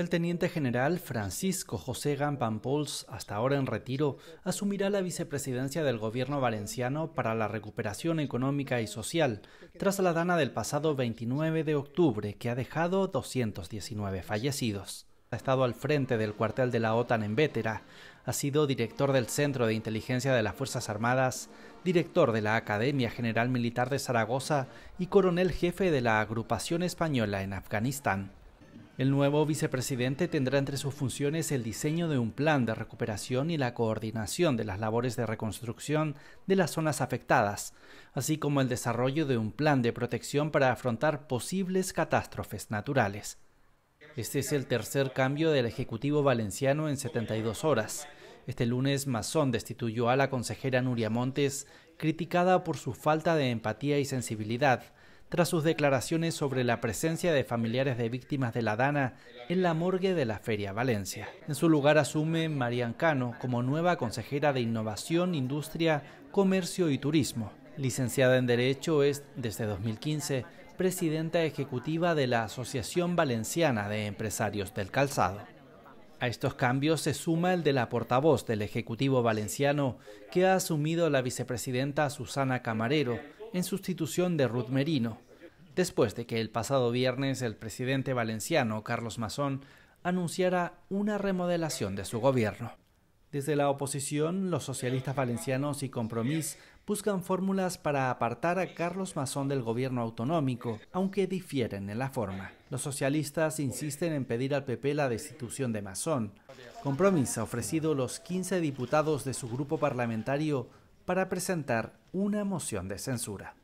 El teniente general Francisco José Gampan hasta ahora en retiro, asumirá la vicepresidencia del gobierno valenciano para la recuperación económica y social, tras la dana del pasado 29 de octubre, que ha dejado 219 fallecidos. Ha estado al frente del cuartel de la OTAN en Vétera, ha sido director del Centro de Inteligencia de las Fuerzas Armadas, director de la Academia General Militar de Zaragoza y coronel jefe de la Agrupación Española en Afganistán. El nuevo vicepresidente tendrá entre sus funciones el diseño de un plan de recuperación y la coordinación de las labores de reconstrucción de las zonas afectadas, así como el desarrollo de un plan de protección para afrontar posibles catástrofes naturales. Este es el tercer cambio del Ejecutivo valenciano en 72 horas. Este lunes, Mazón destituyó a la consejera Nuria Montes, criticada por su falta de empatía y sensibilidad, tras sus declaraciones sobre la presencia de familiares de víctimas de la Dana en la morgue de la Feria Valencia. En su lugar asume Marian Cano como nueva consejera de Innovación, Industria, Comercio y Turismo. Licenciada en Derecho, es desde 2015 presidenta ejecutiva de la Asociación Valenciana de Empresarios del Calzado. A estos cambios se suma el de la portavoz del Ejecutivo Valenciano, que ha asumido la vicepresidenta Susana Camarero, en sustitución de Ruth Merino, después de que el pasado viernes el presidente valenciano Carlos Mazón anunciara una remodelación de su gobierno. Desde la oposición, los socialistas valencianos y Compromís buscan fórmulas para apartar a Carlos Mazón del gobierno autonómico, aunque difieren en la forma. Los socialistas insisten en pedir al PP la destitución de Mazón. Compromís ha ofrecido los 15 diputados de su grupo parlamentario para presentar una moción de censura.